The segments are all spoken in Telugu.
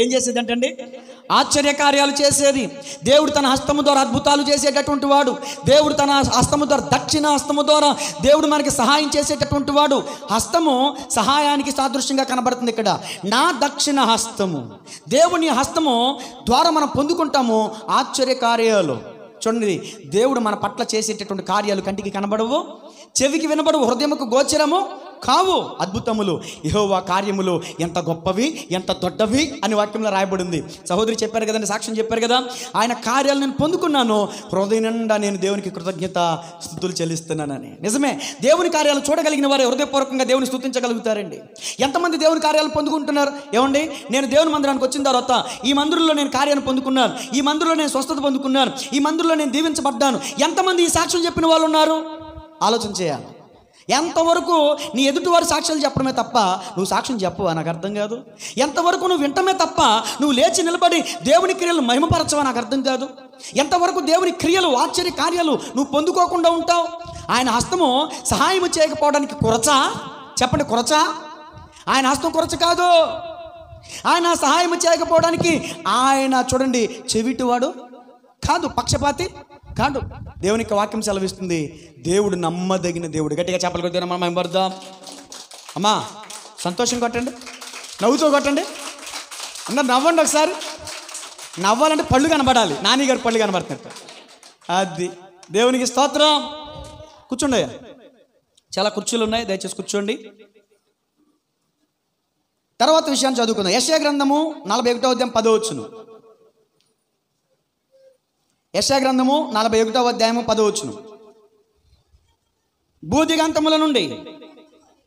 ఏం చేసేది ఆశ్చర్య కార్యాలు చేసేది దేవుడు తన హస్తము ద్వారా అద్భుతాలు చేసేటటువంటి వాడు దేవుడు తన హస్తము ద్వారా దక్షిణ హస్తము ద్వారా దేవుడు మనకి సహాయం చేసేటటువంటి వాడు హస్తము సహాయానికి సాదృశ్యంగా కనబడుతుంది ఇక్కడ నా దక్షిణ హస్తము దేవుని హస్తము ద్వారా మనం పొందుకుంటాము ఆశ్చర్య కార్యాలు చూడండి దేవుడు మన పట్ల చేసేటటువంటి కార్యాలు కంటికి కనబడవు చెవికి వినబడు హృదయముకు గోచరము కావు అద్భుతములు యహోవా కార్యములు ఎంత గొప్పవి ఎంత దొడ్డవి అని వాక్యంలో రాయబడింది సహోదరి చెప్పారు కదండి సాక్ష్యం చెప్పారు కదా ఆయన కార్యాలు నేను పొందుకున్నాను హృదయం నిండా నేను దేవునికి కృతజ్ఞత స్థుతులు చెల్లిస్తున్నానని నిజమే దేవుని కార్యాలు చూడగలిగిన వారే హృదయపూర్వకంగా దేవుని స్థుతించగలుగుతారండి ఎంతమంది దేవుని కార్యాలు పొందుకుంటున్నారు ఏమండి నేను దేవుని మందిరానికి వచ్చిన తర్వాత ఈ మందిరంలో నేను కార్యాన్ని పొందుకున్నాను ఈ మందిరంలో నేను స్వస్థత పొందుకున్నాను ఈ మందిరంలో నేను దీవించబడ్డాను ఎంతమంది ఈ సాక్ష్యం చెప్పిన వాళ్ళు ఉన్నారు ఆలోచన చేయాలి ఎంతవరకు నీ ఎదుటివారు సాక్ష్యాలు చెప్పడమే తప్ప నువ్వు సాక్ష్యం చెప్పవు నాకు అర్థం కాదు ఎంతవరకు నువ్వు వింటమే తప్ప నువ్వు లేచి నిలబడి దేవుని క్రియలు మహిమపరచవా నాకు అర్థం కాదు ఎంతవరకు దేవుని క్రియలు ఆశ్చర్య కార్యాలు నువ్వు పొందుకోకుండా ఉంటావు ఆయన హస్తము సహాయం చేయకపోవడానికి కొరచ చెప్పండి కొరచ ఆయన హస్తం కొరచ కాదు ఆయన సహాయం చేయకపోవడానికి ఆయన చూడండి చెవిటివాడు కాదు పక్షపాతి కాదు దేవునికి వాక్యం సెలవిస్తుంది దేవుడు నమ్మదగిన దేవుడు గట్టిగా చేపలు కొడుతున్నామా మేము పడదాం అమ్మా సంతోషం కొట్టండి నవ్వుతో కొట్టండి అందరు నవ్వండి ఒకసారి నవ్వాలంటే పళ్ళు కనబడాలి గారు పళ్ళు కనబడుతున్నారు అది దేవునికి స్తోత్రం కూర్చోండి చాలా కుర్చీలు ఉన్నాయి దయచేసి కూర్చోండి తర్వాత విషయాన్ని చదువుకుందాం యశయ గ్రంథము నలభై ఒకటో ఉద్యమం పదో వచ్చును యశాగ్రంథము నలభై ఒకటో అధ్యాయము పదవచ్చును బూదిగంతముల నుండి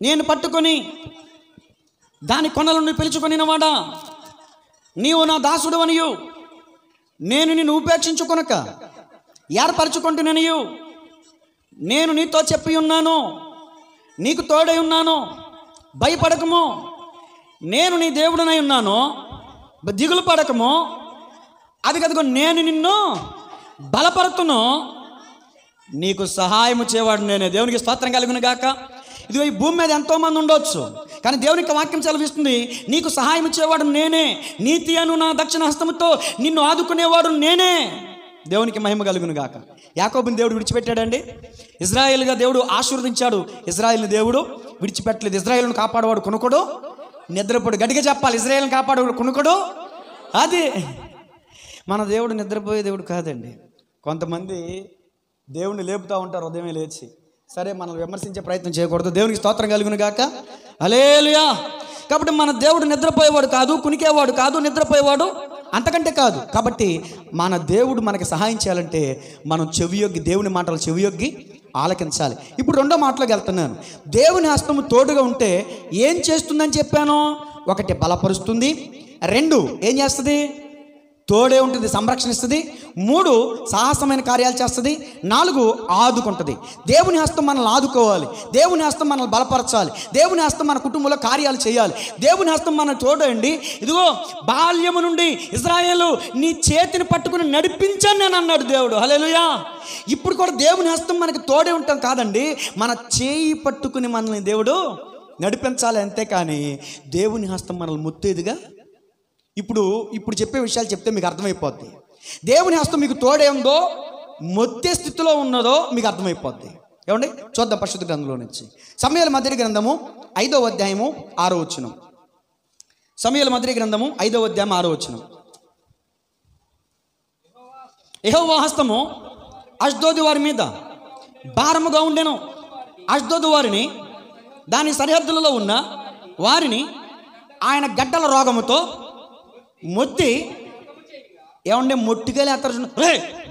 నేను పట్టుకొని దాని కొనల నుండి వాడా నీవు నా దాసుడు అనియు నేను నిన్ను ఉపేక్షించుకొనక ఏర్పరచుకుంటుననియు నేను నీతో చెప్పి ఉన్నాను నీకు తోడై ఉన్నాను భయపడకము నేను నీ దేవుడనై ఉన్నాను దిగులు పడకము అది కదగో నేను నిన్ను బలపరుతును నీకు సహాయం చేయవాడు నేనే దేవునికి స్తోత్రం కలిగిన గాక ఇది ఈ భూమి మీద ఎంతోమంది ఉండొచ్చు కానీ దేవునికి వాక్యం చదివిస్తుంది నీకు సహాయం ఇచ్చేవాడు నేనే నీతి అను నా దక్షిణ హస్తముతో నిన్ను ఆదుకునేవాడు నేనే దేవునికి మహిమ కలుగును గాక యాకోబుని దేవుడు విడిచిపెట్టాడండి ఇజ్రాయెల్గా దేవుడు ఆశీర్వదించాడు ఇజ్రాయెల్ని దేవుడు విడిచిపెట్టలేదు ఇజ్రాయెల్ను కాపాడేవాడు కొనుకోడు నిద్రపోడు గట్టిగా చెప్పాలి ఇజ్రాయెల్ని కాపాడేవాడు కొనుకోడు అది మన దేవుడు నిద్రపోయే దేవుడు కాదండి కొంతమంది దేవుణ్ణి లేపుతూ ఉంటారు ఉదయమే లేచి సరే మనం విమర్శించే ప్రయత్నం చేయకూడదు దేవునికి స్తోత్రం కలిగిన గాక అలేలుయా కాబట్టి మన దేవుడు నిద్రపోయేవాడు కాదు కునికేవాడు కాదు నిద్రపోయేవాడు అంతకంటే కాదు కాబట్టి మన దేవుడు మనకి సహాయం చేయాలంటే మనం చెవియొగ్గి దేవుని మాటలు చెవియొగ్గి ఆలకించాలి ఇప్పుడు రెండో మాటలు వెళ్తున్నాను దేవుని హస్తము తోడుగా ఉంటే ఏం చేస్తుందని చెప్పాను ఒకటి బలపరుస్తుంది రెండు ఏం చేస్తుంది తోడే ఉంటుంది సంరక్షణిస్తుంది మూడు సాహసమైన కార్యాలు చేస్తుంది నాలుగు ఆదుకుంటుంది దేవుని హస్తం మనల్ని ఆదుకోవాలి దేవుని హస్తం మనల్ని బలపరచాలి దేవుని హస్తం మన కుటుంబంలో కార్యాలు చేయాలి దేవుని హస్తం మనం చూడండి ఇదిగో బాల్యము నుండి ఇజ్రాయేల్ నీ చేతిని పట్టుకుని నడిపించాను నేను అన్నాడు దేవుడు హలేలుయా ఇప్పుడు కూడా దేవుని హస్తం మనకి తోడే ఉంటాం కాదండి మన చేయి పట్టుకుని మనల్ని దేవుడు నడిపించాలి అంతే కానీ దేవుని హస్తం మనల్ని ముత్తేదిగా ఇప్పుడు ఇప్పుడు చెప్పే విషయాలు చెప్తే మీకు అర్థమైపోద్ది దేవుని హస్తం మీకు తోడే ఉందో మొత్తే స్థితిలో ఉన్నదో మీకు అర్థమైపోద్ది ఏమండి చూద్దాం పరిశుద్ధ గ్రంథంలో నుంచి సమయాల మధురి గ్రంథము ఐదో అధ్యాయము ఆరో వచ్చినం సమయాల మధురి గ్రంథము ఐదో అధ్యాయం ఆరో వచ్చినం యహోవా హస్తము అష్దోది వారి మీద భారముగా ఉండెను అష్దోది వారిని దాని సరిహద్దులలో ఉన్న వారిని ఆయన గడ్డల రోగముతో మొత్తి ఏమంటే మొట్టికెళ్ళి ఎత్తరు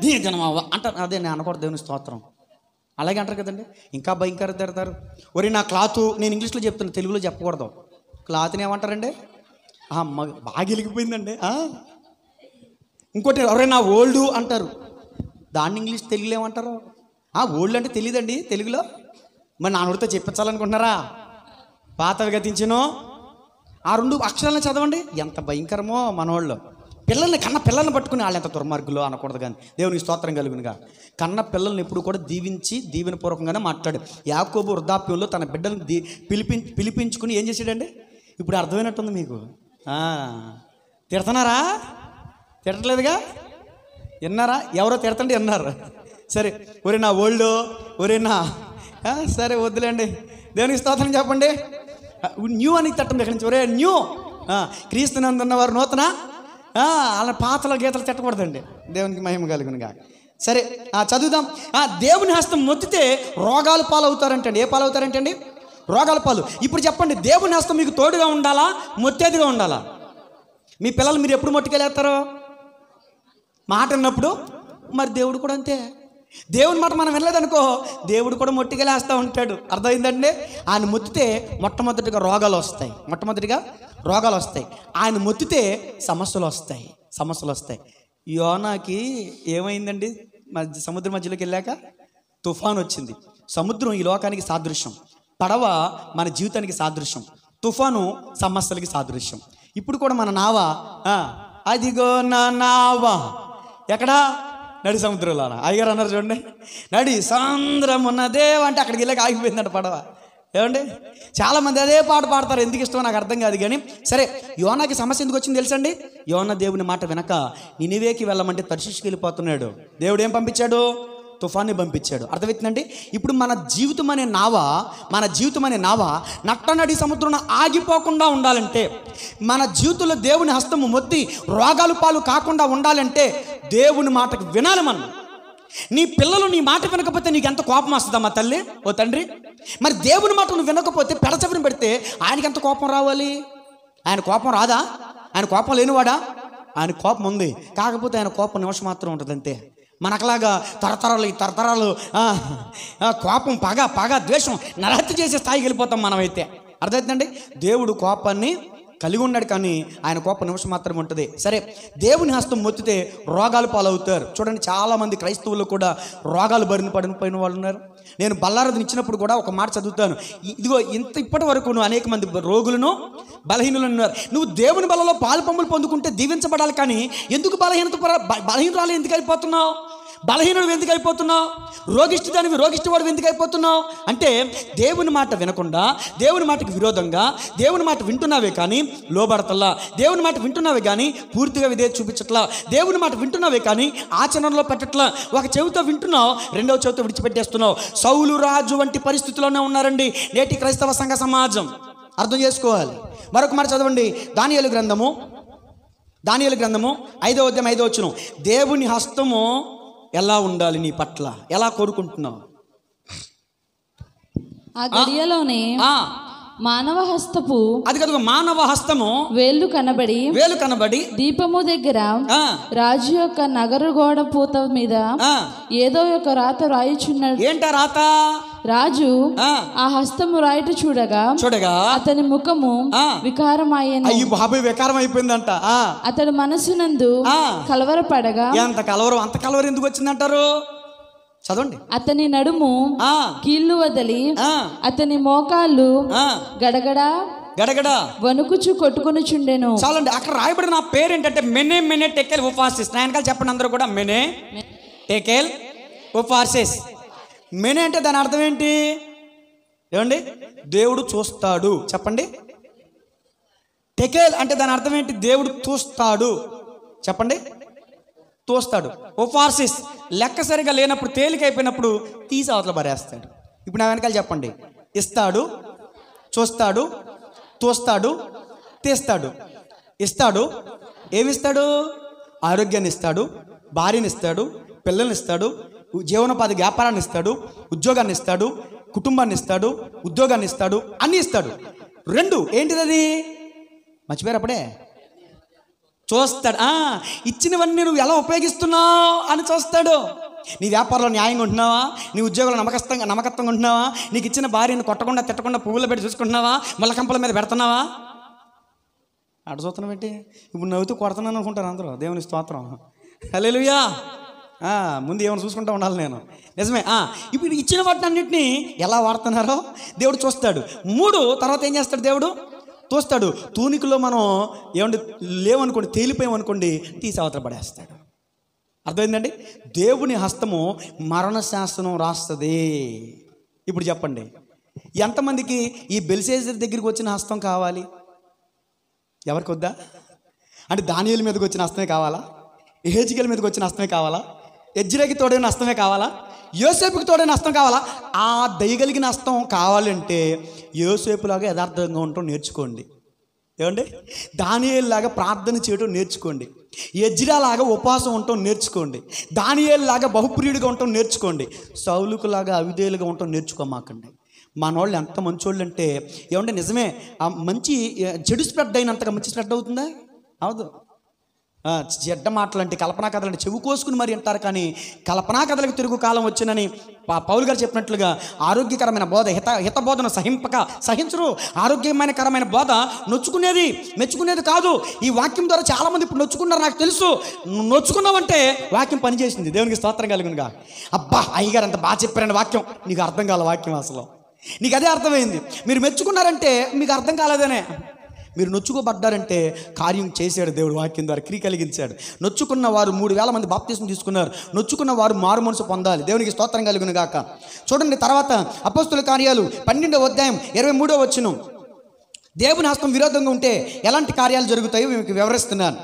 నీ జనమావ అంటారు అదే నేను అనకూడదు దేవుని స్తోత్రం అలాగే అంటారు కదండి ఇంకా భయంకర తిడతారు ఒరే నా క్లాత్ నేను ఇంగ్లీష్లో చెప్తాను తెలుగులో చెప్పకూడదు క్లాత్ని ఏమంటారండి బాగా వెలిగిపోయిందండి ఇంకోటి ఎవరైనా నా ఓల్డ్ అంటారు దాన్ని ఇంగ్లీష్ తెలుగులో ఏమంటారు ఓల్డ్ అంటే తెలియదండి తెలుగులో మరి నాన్నడితో చెప్పించాలనుకుంటున్నారా పాతవి గతించను ఆ రెండు అక్షరాలను చదవండి ఎంత భయంకరమో మనవాళ్ళు పిల్లల్ని కన్న పిల్లల్ని పట్టుకుని వాళ్ళు ఎంత దుర్మార్గులు అనకూడదు కానీ దేవుని స్తోత్రం కలుగునుగా కన్న పిల్లల్ని ఎప్పుడు కూడా దీవించి దీవెన పూర్వకంగానే మాట్లాడు యాకోబు వృద్ధాప్యంలో తన బిడ్డలను దీ పిలిపి పిలిపించుకుని ఏం చేసాడండి ఇప్పుడు అర్థమైనట్టుంది మీకు తిడుతున్నారా తిట్టలేదుగా విన్నారా ఎవరో తిడతండి విన్నారు సరే ఒరే నా ఓల్డ్ ఒరే నా సరే వద్దులేండి దేవునికి స్తోత్రం చెప్పండి న్యూ అని తిట్టం దగ్గర నుంచి ఒరే న్యూ ఉన్నవారు నూతన అలా పాతల గీతలు తిట్టకూడదండి దేవునికి మహిమ కలుగును కాక సరే చదువుదాం దేవుని హస్తం మొత్తితే రోగాలు పాలవుతారంటండి ఏ పాలవుతారంటండి రోగాల పాలు ఇప్పుడు చెప్పండి దేవుని హస్తం మీకు తోడుగా ఉండాలా మొత్తేదిగా ఉండాలా మీ పిల్లలు మీరు ఎప్పుడు మొట్టుకెళ్ళేస్తారు మాట అన్నప్పుడు మరి దేవుడు కూడా అంతే దేవుని మాట మనం వినలేదనుకో దేవుడు కూడా మొట్టికెళ్ళేస్తూ ఉంటాడు అర్థమైందండి ఆయన మొత్తితే మొట్టమొదటిగా రోగాలు వస్తాయి మొట్టమొదటిగా రోగాలు వస్తాయి ఆయన మొత్తితే సమస్యలు వస్తాయి సమస్యలు వస్తాయి యోనాకి ఏమైందండి మధ్య సముద్రం మధ్యలోకి వెళ్ళాక తుఫాన్ వచ్చింది సముద్రం ఈ లోకానికి సాదృశ్యం పడవ మన జీవితానికి సాదృశ్యం తుఫాను సమస్యలకి సాదృశ్యం ఇప్పుడు కూడా మన నావ అదిగో నా నావా ఎక్కడా నడి సముద్రంలోన అయ్యారు అన్నారు చూడండి నడి సాంద్రం ఉన్నదే అంటే అక్కడికి వెళ్ళాక ఆగిపోయిందంట పడవ ఏమండి చాలామంది అదే పాట పాడతారు ఎందుకు ఇష్టమో నాకు అర్థం కాదు కానీ సరే యోనాకి సమస్య ఎందుకు వచ్చింది తెలుసండి యోన దేవుని మాట వెనక నినివేకి వెళ్ళమంటే తర్శిష్కి వెళ్ళిపోతున్నాడు దేవుడు ఏం పంపించాడు తుఫాన్ని పంపించాడు అర్థమవుతుందండి ఇప్పుడు మన జీవితం అనే నావ మన జీవితం అనే నావ నట్టనడి సముద్రం ఆగిపోకుండా ఉండాలంటే మన జీవితంలో దేవుని హస్తము మొత్తి రోగాలు పాలు కాకుండా ఉండాలంటే దేవుని మాటకు వినాలి మనం నీ పిల్లలు నీ మాట వినకపోతే నీకు ఎంత కోపం వస్తుందమ్మా తల్లి ఓ తండ్రి మరి దేవుని మాట నువ్వు వినకపోతే పెడచవిని పెడితే ఆయనకి ఎంత కోపం రావాలి ఆయన కోపం రాదా ఆయన కోపం లేనివాడా ఆయన కోపం ఉంది కాకపోతే ఆయన కోపం నిమిషం మాత్రం ఉంటుంది అంతే మనకలాగా తరతరాలు ఈ తరతరాలు కోపం పగ పగ ద్వేషం నరహత్య చేసే స్థాయికి వెళ్ళిపోతాం మనమైతే అర్థమవుతుందండి దేవుడు కోపాన్ని కలిగి ఉన్నాడు కానీ ఆయన కోప నిమిషం మాత్రం ఉంటుంది సరే దేవుని హస్తం మొత్తితే రోగాలు పాలవుతారు చూడండి చాలామంది క్రైస్తవులు కూడా రోగాలు బరిన పడిన పోయిన వాళ్ళు ఉన్నారు నేను బల్లారదిని ఇచ్చినప్పుడు కూడా ఒక మాట చదువుతాను ఇదిగో ఇంత ఇప్పటి వరకు నువ్వు అనేక మంది రోగులను బలహీనులు ఉన్నారు నువ్వు దేవుని బలలో పాలు పొందుకుంటే దీవించబడాలి కానీ ఎందుకు బలహీనత బలహీనరాలు ఎందుకు వెళ్ళిపోతున్నావు బలహీనుడు ఎందుకు అయిపోతున్నావు రోగిష్టి దానివి రోగిష్టివాడు ఎందుకు అయిపోతున్నావు అంటే దేవుని మాట వినకుండా దేవుని మాటకి విరోధంగా దేవుని మాట వింటున్నావే కానీ లోబడతల్లా దేవుని మాట వింటున్నావే కానీ పూర్తిగా విధే చూపించట్లా దేవుని మాట వింటున్నావే కానీ ఆచరణలో పెట్టట్లా ఒక చెవితో వింటున్నావు రెండవ చెవితో విడిచిపెట్టేస్తున్నావు సౌలు రాజు వంటి పరిస్థితుల్లోనే ఉన్నారండి నేటి క్రైస్తవ సంఘ సమాజం అర్థం చేసుకోవాలి మరొక మాట చదవండి దానియలు గ్రంథము దానియలు గ్రంథము ఐదో ఉద్యమం ఐదో వచ్చును దేవుని హస్తము ఎలా ఉండాలి నీ పట్ల ఎలా కోరుకుంటున్నావు ఆ మానవ హస్తపు అది కదా మానవ హస్తము వేలు కనబడి వేలు కనబడి దీపము దగ్గర రాజు యొక్క నగరు గోడ పూత మీద ఏదో ఒక రాత రాయిచున్నాడు ఏంట రాత రాజు ఆ హస్తము రాయట చూడగా చూడగా అతని ముఖము వికారమైన అయ్యి బాబాయ్ వికారం అయిపోయిందంట అతడు మనసునందు కలవరపడగా ఎంత కలవరం అంత కలవరం ఎందుకు వచ్చిందంటారు చదవండి అతని నడుము కీళ్ళు వదిలి అతని మోకాళ్ళు గడగడ గడగడ వణుకుచు కొట్టుకుని చుండెను చాలండి అక్కడ రాయబడి నా పేరు ఏంటంటే మెనే మెనే టెకెల్ ఉపాసిస్ నాయనకాల చెప్పండి అందరూ కూడా మెనే టెకెల్ ఉపాసిస్ మెనీ అంటే దాని అర్థం ఏంటి ఏమండి దేవుడు చూస్తాడు చెప్పండి టెకేల్ అంటే దాని అర్థం ఏంటి దేవుడు చూస్తాడు చెప్పండి తోస్తాడు ఓ ఫార్సిస్ లెక్క సరిగా లేనప్పుడు తేలికైపోయినప్పుడు తీసి అవతల పరేస్తాడు ఇప్పుడు నా వెనకాల చెప్పండి ఇస్తాడు చూస్తాడు తోస్తాడు తీస్తాడు ఇస్తాడు ఏమిస్తాడు ఆరోగ్యాన్ని ఇస్తాడు భార్యని ఇస్తాడు పిల్లల్ని ఇస్తాడు జీవనోపాధి వ్యాపారాన్ని ఇస్తాడు ఉద్యోగాన్ని ఇస్తాడు కుటుంబాన్ని ఇస్తాడు ఉద్యోగాన్ని ఇస్తాడు అన్నీ ఇస్తాడు రెండు ఏంటిది అది మర్చిపోయారు అప్పుడే చూస్తాడు ఇచ్చినవన్నీ నువ్వు ఎలా ఉపయోగిస్తున్నావు అని చూస్తాడు నీ వ్యాపారంలో న్యాయంగా ఉంటున్నావా నీ ఉద్యోగంలో నమ్మకస్తంగా నమ్మకత్వంగా ఉంటున్నావా నీకు ఇచ్చిన భార్యను కొట్టకుండా తిట్టకుండా పువ్వులు పెట్టి చూసుకుంటున్నావా మొలకంపల మీద పెడుతున్నావా అటు చూస్తున్నావు ఏంటి ఇప్పుడు నవ్వుతూ కొడుతున్నాను అనుకుంటారు అందరూ దేవుని స్తోత్రం హలో ముందు ఏమైనా చూసుకుంటా ఉండాలి నేను నిజమే ఇప్పుడు ఇచ్చిన అన్నింటినీ ఎలా వాడుతున్నారో దేవుడు చూస్తాడు మూడు తర్వాత ఏం చేస్తాడు దేవుడు తోస్తాడు తూనికలో మనం ఏమండి లేవనుకోండి తేలిపోయామనుకోండి తీసి అవతల పడేస్తాడు అర్థమైందండి దేవుని హస్తము మరణ శాసనం రాస్తుంది ఇప్పుడు చెప్పండి ఎంతమందికి ఈ బెల్సేజర్ దగ్గరికి వచ్చిన హస్తం కావాలి ఎవరికి వద్దా అంటే దానియల మీదకి వచ్చిన హస్తమే కావాలా ఏజికల మీదకి వచ్చిన హస్తమే కావాలా ఎజ్జిరాకి తోడైన నష్టమే కావాలా యోసేపుకి తోడైన నష్టం కావాలా ఆ దయగలిగిన నష్టం కావాలంటే యోసేపులాగా యథార్థంగా ఉండటం నేర్చుకోండి ఏమండి దానియేల్లాగా ప్రార్థన చేయడం నేర్చుకోండి ఎజ్జిరాలాగా ఉపాసం ఉండటం నేర్చుకోండి దానియేల్లాగా బహుప్రియుడిగా ఉండటం నేర్చుకోండి సౌలుకులాగా అవిధేయులుగా ఉండటం నేర్చుకోమాకండి మనోళ్ళు ఎంత మంచోళ్ళు అంటే ఏమంటే నిజమే మంచి చెడు స్ప్రెడ్ అయినంతగా మంచి స్ప్రెడ్ అవుతుందా అవదు చెడ్డ మాటలంటే కల్పనా కథలంటే చెవి కోసుకుని మరి అంటారు కానీ కల్పనా కథలకు తిరుగు కాలం వచ్చిందని పౌలు గారు చెప్పినట్లుగా ఆరోగ్యకరమైన బోధ హిత హితబోధను సహింపక సహించరు ఆరోగ్యమైనకరమైన బోధ నొచ్చుకునేది మెచ్చుకునేది కాదు ఈ వాక్యం ద్వారా చాలామంది ఇప్పుడు నొచ్చుకున్నారు నాకు తెలుసు నొచ్చుకున్నావంటే వాక్యం పనిచేసింది దేవునికి స్తోత్రం కలిగినగా అబ్బా అయ్యగారు అంత బాగా చెప్పారని వాక్యం నీకు అర్థం కాల వాక్యం అసలు నీకు అదే అర్థమైంది మీరు మెచ్చుకున్నారంటే మీకు అర్థం కాలేదనే మీరు నొచ్చుకోబడ్డారంటే కార్యం చేశాడు దేవుడు వాక్యం ద్వారా క్రియ కలిగించాడు నొచ్చుకున్న వారు మూడు వేల మంది బాప్తీసం తీసుకున్నారు నొచ్చుకున్న వారు మారు మనసు పొందాలి దేవునికి స్తోత్రం కలుగును గాక చూడండి తర్వాత అపస్తుల కార్యాలు పన్నెండవ అధ్యాయం ఇరవై మూడవ వచ్చును దేవుని హస్తం విరోధంగా ఉంటే ఎలాంటి కార్యాలు జరుగుతాయో మీకు వివరిస్తున్నాను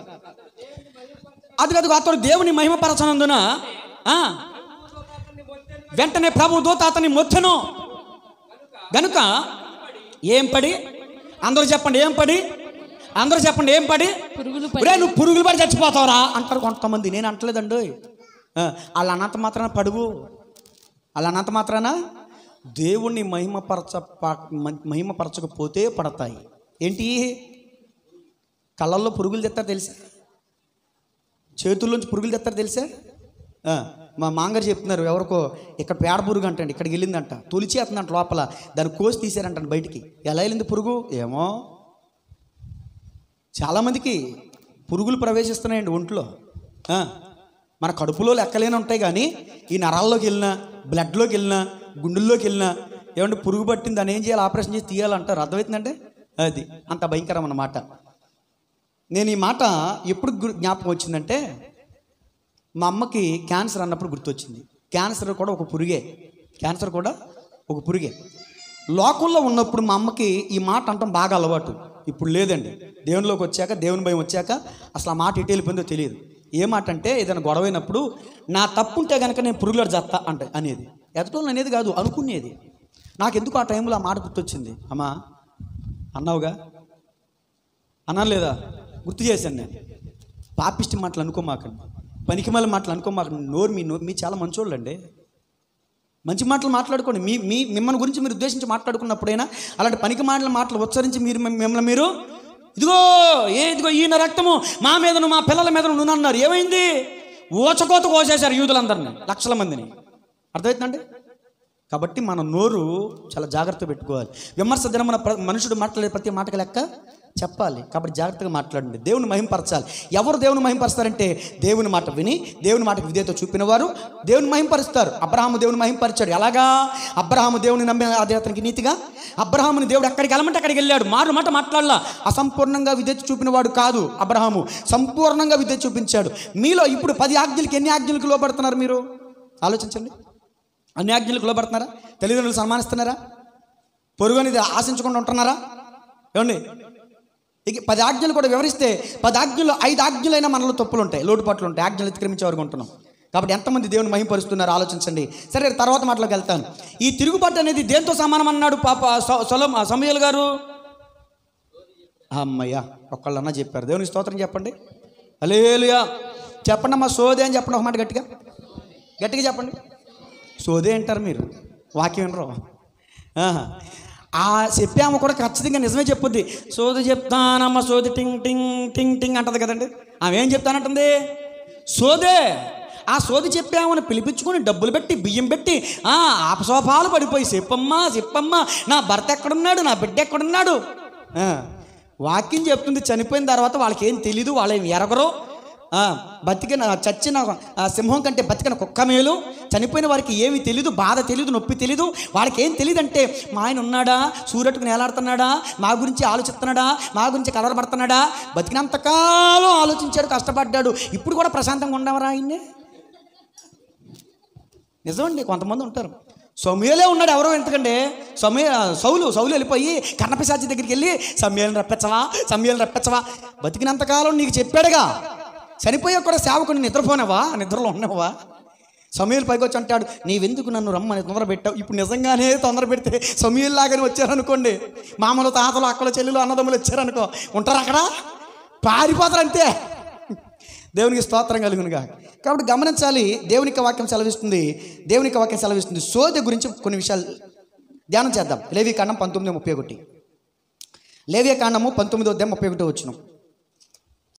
అది కాదు అతడు దేవుని మహిమపరచనందున వెంటనే ప్రభు దూత అతని మొత్తను గనుక ఏం పడి అందరూ చెప్పండి ఏం పడి అందరూ చెప్పండి ఏం పడి పురుగులు నువ్వు పురుగులు పడి చచ్చిపోతావురా అంటారు కొంతమంది నేను అంటలేదండి వాళ్ళ అనంత మాత్రాన పడువు వాళ్ళ అనంత మాత్రాన దేవుణ్ణి మహిమపరచ మహిమపరచకపోతే పడతాయి ఏంటి కళ్ళల్లో పురుగులు తెస్తారు తెలుసా చేతుల్లోంచి పురుగులు తెస్తారు తెలుసా మా మాంగారు చెప్తున్నారు ఎవరికో ఇక్కడ పేడ పురుగు అంటండి ఇక్కడికి వెళ్ళిందంట తొలిచేస్తుందంట లోపల దాన్ని కోసి తీశారంట బయటికి ఎలా వెళ్ళింది పురుగు ఏమో చాలామందికి పురుగులు ప్రవేశిస్తున్నాయండి ఒంట్లో మన కడుపులో లెక్కలేని ఉంటాయి కానీ ఈ నరాల్లోకి వెళ్ళినా బ్లడ్లోకి వెళ్ళినా గుండెల్లోకి వెళ్ళినా ఏమంటే పురుగు పట్టింది దాన్ని ఏం చేయాలి ఆపరేషన్ చేసి తీయాలంటారు అర్థమవుతుందంటే అది అంత భయంకరం అన్నమాట నేను ఈ మాట ఎప్పుడు జ్ఞాపకం వచ్చిందంటే మా అమ్మకి క్యాన్సర్ అన్నప్పుడు గుర్తొచ్చింది క్యాన్సర్ కూడా ఒక పురుగే క్యాన్సర్ కూడా ఒక పురుగే లోకంలో ఉన్నప్పుడు మా అమ్మకి ఈ మాట అంటాం బాగా అలవాటు ఇప్పుడు లేదండి దేవునిలోకి వచ్చాక దేవుని భయం వచ్చాక అసలు ఆ మాట ఎటు వెళ్ళిపోయిందో తెలియదు ఏ మాట అంటే ఏదైనా గొడవైనప్పుడు నా తప్పు ఉంటే కనుక నేను పురుగులాడు చేస్తా అంట అనేది ఎదటోళ్ళు అనేది కాదు అనుకునేది నాకు ఎందుకు ఆ టైంలో ఆ మాట గుర్తొచ్చింది అమ్మా అన్నావుగా అన్నా లేదా గుర్తు చేశాను నేను పాపిష్టి మాటలు అనుకోమాకండి మళ్ళీ మాటలు అనుకో మాకు నోరు మీ నోరు మీ చాలా మంచోళ్ళు అండి మంచి మాటలు మాట్లాడుకోండి మీ మీ మిమ్మల్ని గురించి మీరు ఉద్దేశించి మాట్లాడుకున్నప్పుడైనా అలాంటి పనికి మాటల మాటలు ఉచ్చరించి మీరు మిమ్మల్ని మీరు ఇదిగో ఏ ఇదిగో ఈయన రక్తము మా మీదను మా పిల్లల మీదను నువ్వు అన్నారు ఏమైంది ఓచకోత కోసేశారు యూదులందరినీ లక్షల మందిని అర్థమవుతుందండి కాబట్టి మన నోరు చాలా జాగ్రత్త పెట్టుకోవాలి విమర్శ దినమున మనుషుడు మాట్లాడే ప్రతి మాటకు లెక్క చెప్పాలి కాబట్టి జాగ్రత్తగా మాట్లాడండి దేవుని మహింపరచాలి ఎవరు దేవుని మహింపరుస్తారంటే దేవుని మాట విని దేవుని మాటకు విధేత చూపిన వారు దేవుని మహింపరుస్తారు అబ్రహాము దేవుని మహింపరిచాడు ఎలాగా అబ్రహాము దేవుని నమ్మిన అదే అతనికి నీతిగా అబ్రహాముని దేవుడు ఎక్కడికి వెళ్ళమంటే అక్కడికి వెళ్ళాడు మారు మాట మాట్లాడలా అసంపూర్ణంగా విధేయత చూపిన వాడు కాదు అబ్రహాము సంపూర్ణంగా విద్య చూపించాడు మీలో ఇప్పుడు పది ఆజ్ఞలకి ఎన్ని ఆజ్ఞలకు లోపడుతున్నారు మీరు ఆలోచించండి అన్ని ఆజ్ఞలకు లోపడుతున్నారా తల్లిదండ్రులు సన్మానిస్తున్నారా పొరుగునిది ఆశించకుండా ఉంటున్నారా ఏమండి పది ఆజ్ఞలు కూడా వివరిస్తే పది ఆజ్ఞలు ఐదు ఆజ్ఞలైనా మనలో తప్పులు ఉంటాయి లోటుపాట్లు ఉంటాయి ఆజ్ఞలు అతిక్రమించే వరకు ఉంటున్నాం కాబట్టి ఎంతమంది దేవుని మహింపరుస్తున్నారు ఆలోచించండి సరే తర్వాత మాటలోకి వెళ్తాను ఈ తిరుగుబాటు అనేది దేంతో సమానం అన్నాడు పాప సొలం సమయల్ గారు అమ్మయ్యా ఒక్కళ్ళన్నా చెప్పారు దేవుని స్తోత్రం చెప్పండి అలేలుయా చెప్పండి అమ్మా సోదే అని చెప్పండి ఒక మాట గట్టిగా గట్టిగా చెప్పండి సోదే అంటారు మీరు వాక్యం వినరు ఆ చెప్పే కూడా ఖచ్చితంగా నిజమే చెప్పుద్ది సోది చెప్తానమ్మ సోది టింగ్ టింగ్ టింగ్ టింగ్ అంటది కదండి ఆమె ఏం చెప్తానంటుంది సోదే ఆ సోది చెప్పామని పిలిపించుకొని డబ్బులు పెట్టి బియ్యం పెట్టి ఆ ఆపసోపాలు పడిపోయి చెప్పమ్మా చెప్పమ్మా నా భర్త ఎక్కడున్నాడు నా బిడ్డ ఎక్కడున్నాడు వాక్యం చెప్తుంది చనిపోయిన తర్వాత వాళ్ళకి ఏం తెలీదు వాళ్ళు ఎరగరు బతికిన చచ్చిన ఆ సింహం కంటే బతికిన కుక్క మేలు చనిపోయిన వారికి ఏమి తెలీదు బాధ తెలీదు నొప్పి తెలీదు వాళ్ళకి ఏం తెలియదు అంటే మా ఆయన ఉన్నాడా సూర్యట్టుకు నేలాడుతున్నాడా మా గురించి ఆలోచిస్తున్నాడా మా గురించి కలవరపడుతున్నాడా బతికినంతకాలం ఆలోచించాడు కష్టపడ్డాడు ఇప్పుడు కూడా ప్రశాంతంగా ఉండవరా ఆయన్ని నిజమండి కొంతమంది ఉంటారు సమయలే ఉన్నాడు ఎవరో ఎందుకంటే సమయ సౌలు సౌలు వెళ్ళిపోయి కర్ణపిశాచి దగ్గరికి వెళ్ళి సమయాలను రప్పించవా సమయాలను రప్పించవా బతికినంతకాలం నీకు చెప్పాడుగా చనిపోయా కూడా సేవకుని నిద్రపోనవా నిద్రలో ఉన్నావా పైకి పైకొచ్చి అంటాడు నీవెందుకు నన్ను రమ్మని తొందర పెట్టావు ఇప్పుడు నిజంగానే తొందర పెడితే సమీల్లాగానే వచ్చారనుకోండి మామలు తాతలు అక్కల చెల్లెలు అన్నదమ్ములు వచ్చారనుకో ఉంటారు అక్కడ పారిపోతారు అంతే దేవునికి స్తోత్రం కలుగునుగా కాబట్టి గమనించాలి దేవునికి వాక్యం సెలవిస్తుంది దేవునికి వాక్యం సెలవిస్తుంది సోద గురించి కొన్ని విషయాలు ధ్యానం చేద్దాం లేవి కాండం పంతొమ్మిది ముప్పై ఒకటి లేవి కాండము పంతొమ్మిది ఉదయం ముప్పై ఒకటి వచ్చినాం